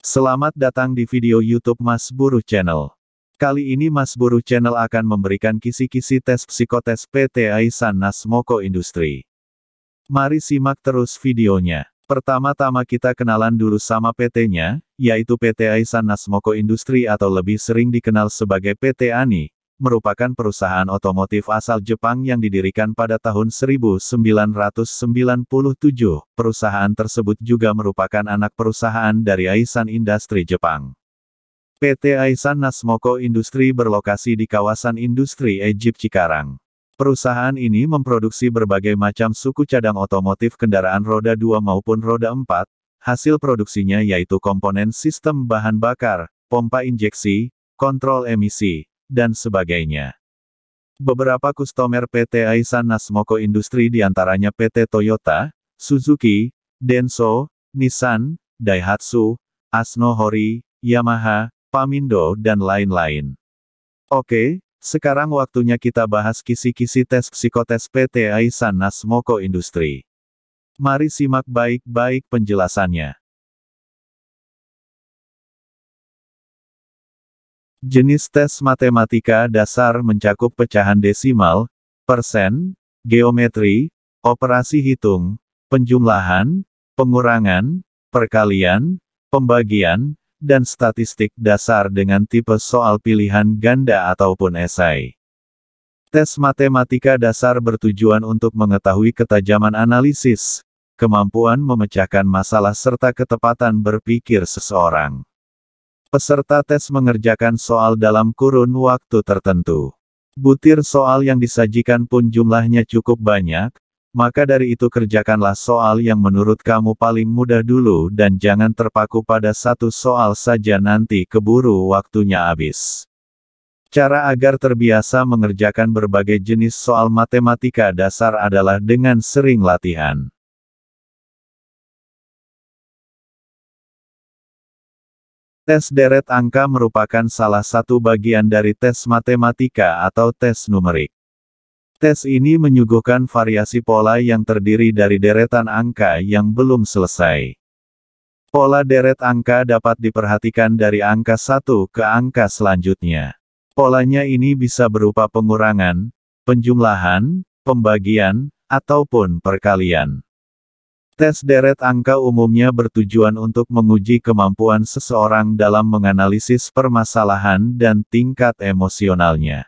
Selamat datang di video YouTube Mas Buruh Channel. Kali ini Mas Buruh Channel akan memberikan kisi-kisi tes psikotes PT Aisan Nasmoko Industri. Mari simak terus videonya. Pertama-tama kita kenalan dulu sama PT-nya, yaitu PT Aisan Nasmoko Industri atau lebih sering dikenal sebagai PT ANI, merupakan perusahaan otomotif asal Jepang yang didirikan pada tahun 1997. Perusahaan tersebut juga merupakan anak perusahaan dari Aisan Industri Jepang. PT Aisan Nasmoko Industri berlokasi di kawasan industri Ejip Cikarang. Perusahaan ini memproduksi berbagai macam suku cadang otomotif kendaraan roda 2 maupun roda 4. Hasil produksinya yaitu komponen sistem bahan bakar, pompa injeksi, kontrol emisi, dan sebagainya. Beberapa customer PT Aisan Nasmoko Industri diantaranya PT Toyota, Suzuki, Denso, Nissan, Daihatsu, Asno Hori, Yamaha, Pamindo dan lain-lain. Oke, sekarang waktunya kita bahas kisi-kisi tes psikotes PT Aisan Nasmoko Industri. Mari simak baik-baik penjelasannya. Jenis tes matematika dasar mencakup pecahan desimal, persen, geometri, operasi hitung, penjumlahan, pengurangan, perkalian, pembagian, dan statistik dasar dengan tipe soal pilihan ganda ataupun esai. Tes matematika dasar bertujuan untuk mengetahui ketajaman analisis, kemampuan memecahkan masalah serta ketepatan berpikir seseorang. Peserta tes mengerjakan soal dalam kurun waktu tertentu. Butir soal yang disajikan pun jumlahnya cukup banyak, maka dari itu kerjakanlah soal yang menurut kamu paling mudah dulu dan jangan terpaku pada satu soal saja nanti keburu waktunya habis. Cara agar terbiasa mengerjakan berbagai jenis soal matematika dasar adalah dengan sering latihan. Tes deret angka merupakan salah satu bagian dari tes matematika atau tes numerik. Tes ini menyuguhkan variasi pola yang terdiri dari deretan angka yang belum selesai. Pola deret angka dapat diperhatikan dari angka 1 ke angka selanjutnya. Polanya ini bisa berupa pengurangan, penjumlahan, pembagian, ataupun perkalian. Tes deret angka umumnya bertujuan untuk menguji kemampuan seseorang dalam menganalisis permasalahan dan tingkat emosionalnya.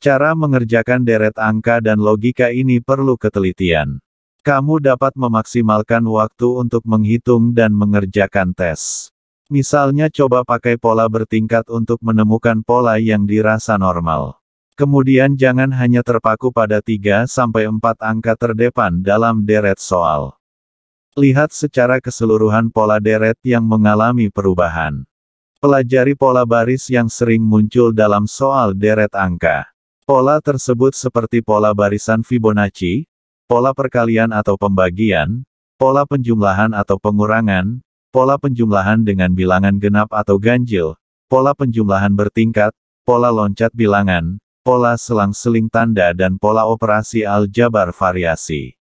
Cara mengerjakan deret angka dan logika ini perlu ketelitian. Kamu dapat memaksimalkan waktu untuk menghitung dan mengerjakan tes. Misalnya coba pakai pola bertingkat untuk menemukan pola yang dirasa normal. Kemudian jangan hanya terpaku pada 3-4 angka terdepan dalam deret soal. Lihat secara keseluruhan pola deret yang mengalami perubahan. Pelajari pola baris yang sering muncul dalam soal deret angka. Pola tersebut seperti pola barisan Fibonacci, pola perkalian atau pembagian, pola penjumlahan atau pengurangan, pola penjumlahan dengan bilangan genap atau ganjil, pola penjumlahan bertingkat, pola loncat bilangan, pola selang-seling tanda dan pola operasi aljabar variasi.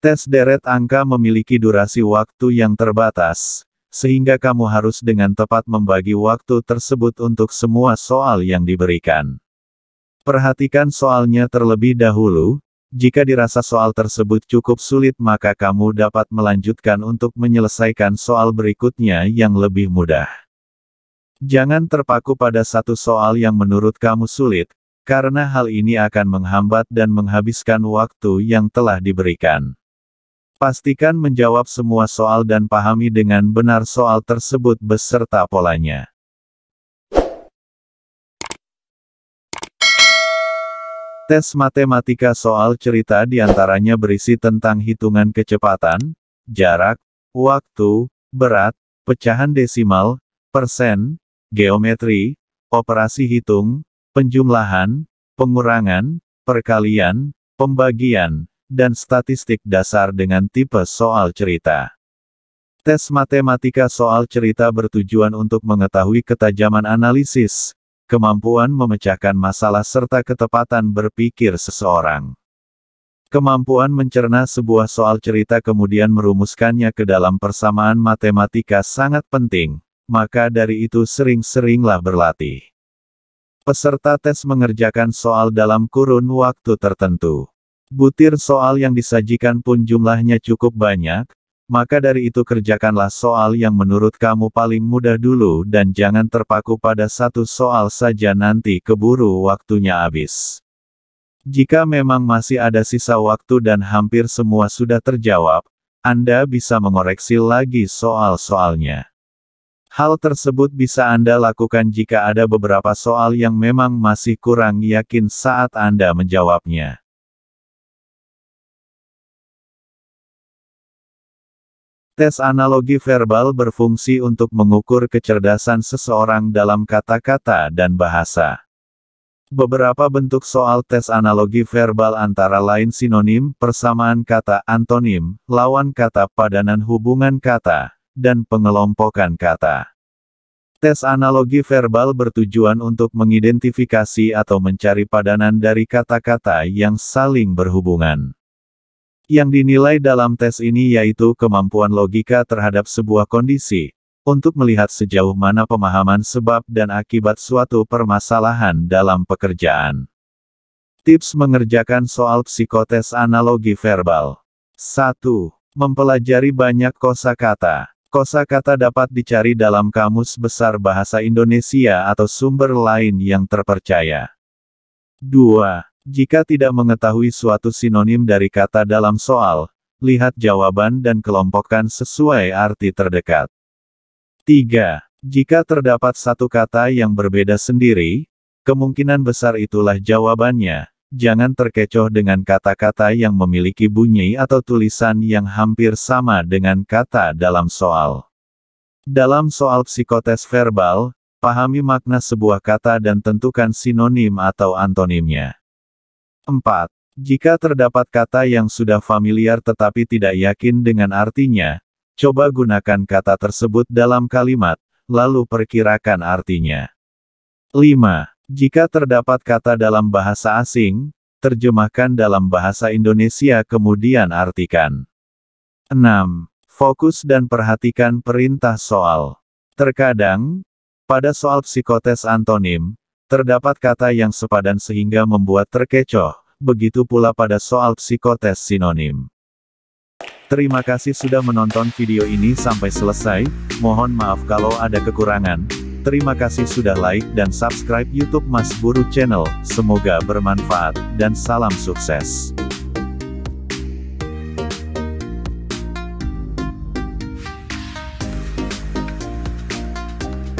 Tes deret angka memiliki durasi waktu yang terbatas, sehingga kamu harus dengan tepat membagi waktu tersebut untuk semua soal yang diberikan. Perhatikan soalnya terlebih dahulu, jika dirasa soal tersebut cukup sulit maka kamu dapat melanjutkan untuk menyelesaikan soal berikutnya yang lebih mudah. Jangan terpaku pada satu soal yang menurut kamu sulit, karena hal ini akan menghambat dan menghabiskan waktu yang telah diberikan. Pastikan menjawab semua soal dan pahami dengan benar soal tersebut beserta polanya. Tes matematika soal cerita diantaranya berisi tentang hitungan kecepatan, jarak, waktu, berat, pecahan desimal, persen, geometri, operasi hitung, penjumlahan, pengurangan, perkalian, pembagian, dan statistik dasar dengan tipe soal cerita. Tes matematika soal cerita bertujuan untuk mengetahui ketajaman analisis, kemampuan memecahkan masalah serta ketepatan berpikir seseorang. Kemampuan mencerna sebuah soal cerita kemudian merumuskannya ke dalam persamaan matematika sangat penting, maka dari itu sering-seringlah berlatih. Peserta tes mengerjakan soal dalam kurun waktu tertentu. Butir soal yang disajikan pun jumlahnya cukup banyak, maka dari itu kerjakanlah soal yang menurut kamu paling mudah dulu dan jangan terpaku pada satu soal saja nanti keburu waktunya habis. Jika memang masih ada sisa waktu dan hampir semua sudah terjawab, Anda bisa mengoreksi lagi soal-soalnya. Hal tersebut bisa Anda lakukan jika ada beberapa soal yang memang masih kurang yakin saat Anda menjawabnya. Tes analogi verbal berfungsi untuk mengukur kecerdasan seseorang dalam kata-kata dan bahasa. Beberapa bentuk soal tes analogi verbal antara lain sinonim, persamaan kata, antonim, lawan kata, padanan hubungan kata, dan pengelompokan kata. Tes analogi verbal bertujuan untuk mengidentifikasi atau mencari padanan dari kata-kata yang saling berhubungan. Yang dinilai dalam tes ini yaitu kemampuan logika terhadap sebuah kondisi, untuk melihat sejauh mana pemahaman sebab dan akibat suatu permasalahan dalam pekerjaan. Tips mengerjakan soal psikotes analogi verbal. 1. Mempelajari banyak kosakata. Kosakata dapat dicari dalam kamus besar bahasa Indonesia atau sumber lain yang terpercaya. 2. Jika tidak mengetahui suatu sinonim dari kata dalam soal, lihat jawaban dan kelompokkan sesuai arti terdekat. 3. Jika terdapat satu kata yang berbeda sendiri, kemungkinan besar itulah jawabannya. Jangan terkecoh dengan kata-kata yang memiliki bunyi atau tulisan yang hampir sama dengan kata dalam soal. Dalam soal psikotes verbal, pahami makna sebuah kata dan tentukan sinonim atau antonimnya. 4. Jika terdapat kata yang sudah familiar tetapi tidak yakin dengan artinya, coba gunakan kata tersebut dalam kalimat, lalu perkirakan artinya. 5. Jika terdapat kata dalam bahasa asing, terjemahkan dalam bahasa Indonesia kemudian artikan. 6. Fokus dan perhatikan perintah soal. Terkadang, pada soal psikotes antonim, Terdapat kata yang sepadan sehingga membuat terkecoh, begitu pula pada soal psikotes sinonim. Terima kasih sudah menonton video ini sampai selesai, mohon maaf kalau ada kekurangan. Terima kasih sudah like dan subscribe YouTube Mas Guru Channel, semoga bermanfaat, dan salam sukses.